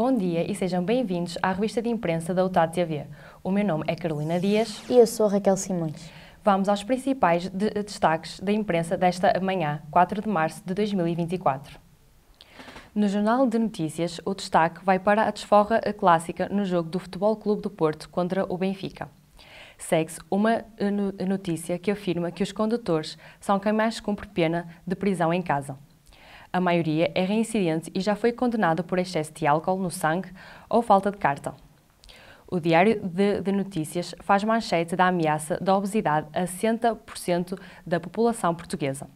Bom dia e sejam bem-vindos à revista de imprensa da UTAD-TV. O meu nome é Carolina Dias. E eu sou Raquel Simões. Vamos aos principais de eh, destaques da imprensa desta manhã, 4 de março de 2024. No Jornal de Notícias, o destaque vai para a desforra eh, clássica no jogo do Futebol Clube do Porto contra o Benfica. Segue-se uma eh, notícia que afirma que os condutores são quem mais cumpre pena de prisão em casa. A maioria é reincidente e já foi condenado por excesso de álcool no sangue ou falta de carta. O Diário de, de, Notícias faz manchete da ameaça da obesidade a 60% da população portuguesa.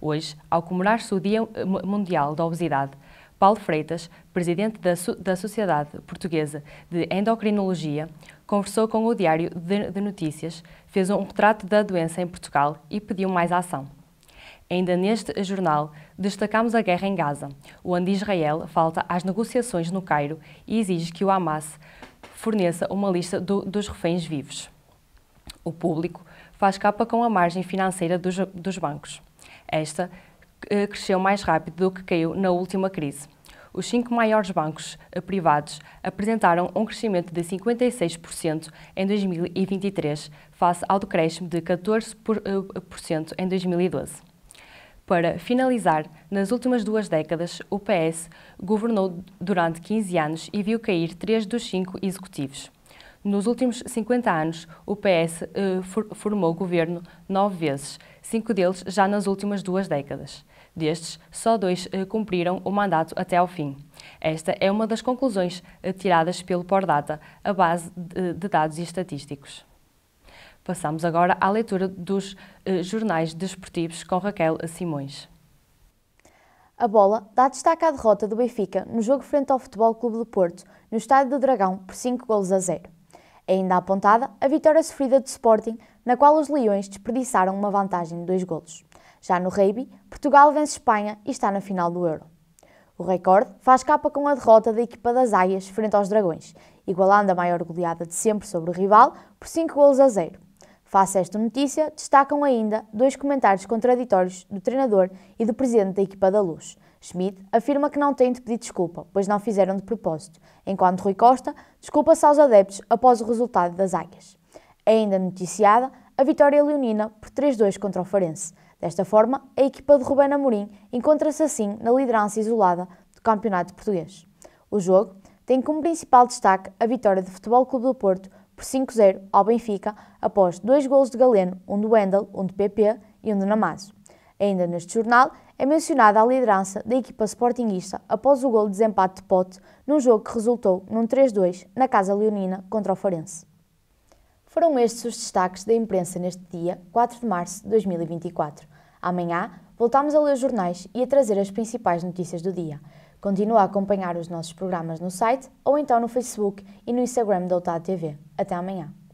Hoje, ao comemorar-se o Dia Mundial da Obesidade, Paulo Freitas, presidente da, da Sociedade Portuguesa de Endocrinologia, conversou com o Diário de, de Notícias, fez um retrato da doença em Portugal e pediu mais ação. Ainda neste jornal, destacamos a guerra em Gaza, onde Israel falta às negociações no Cairo e exige que o Hamas forneça uma lista do, dos reféns vivos. O público faz capa com a margem financeira dos, dos bancos. Esta eh, cresceu mais rápido do que caiu na última crise. Os cinco maiores bancos eh, privados apresentaram um crescimento de 56% em 2023, face ao decréscimo de 14% eh, em 2012. Para finalizar, nas últimas duas décadas, o PS governou durante 15 anos e viu cair três dos cinco executivos. Nos últimos 50 anos, o PS eh, for, formou governo nove vezes, cinco deles já nas últimas duas décadas. Destes, só dois eh, cumpriram o mandato até ao fim. Esta é uma das conclusões eh, tiradas pelo Pordata, a base de, de dados e estatísticos. Passamos agora à leitura dos eh, jornais desportivos com Raquel Simões. A bola dá destaque à derrota do Benfica no jogo frente ao Futebol Clube do Porto, no Estádio do Dragão, por 5 golos a 0. Ainda apontada a vitória sofrida do Sporting, na qual os Leões desperdiçaram uma vantagem de 2 golos. Já no rugby, Portugal vence Espanha e está na final do Euro. O recorde faz capa com a derrota da equipa das Aias frente aos Dragões, igualando a maior goleada de sempre sobre o rival por 5 golos a 0. Face a esta notícia, destacam ainda dois comentários contraditórios do treinador e do presidente da equipa da Luz. Schmidt afirma que não tem de pedir desculpa, pois não fizeram de propósito, enquanto Rui Costa desculpa-se aos adeptos após o resultado das águias. Ainda noticiada a vitória leonina por 3-2 contra o Farense. Desta forma, a equipa de Rubén Amorim encontra-se assim na liderança isolada do Campeonato Português. O jogo tem como principal destaque a vitória do Futebol Clube do Porto por 5-0 ao Benfica após dois gols de Galeno, um do Wendel, um de PP e um de Namazo. Ainda neste jornal é mencionada a liderança da equipa sportinguista após o gol de desempate de Pote num jogo que resultou num 3-2 na Casa Leonina contra o Farense. Foram estes os destaques da imprensa neste dia, 4 de março de 2024. Amanhã voltamos a ler os jornais e a trazer as principais notícias do dia. Continua a acompanhar os nossos programas no site ou então no Facebook e no Instagram da UTAD TV. Até amanhã!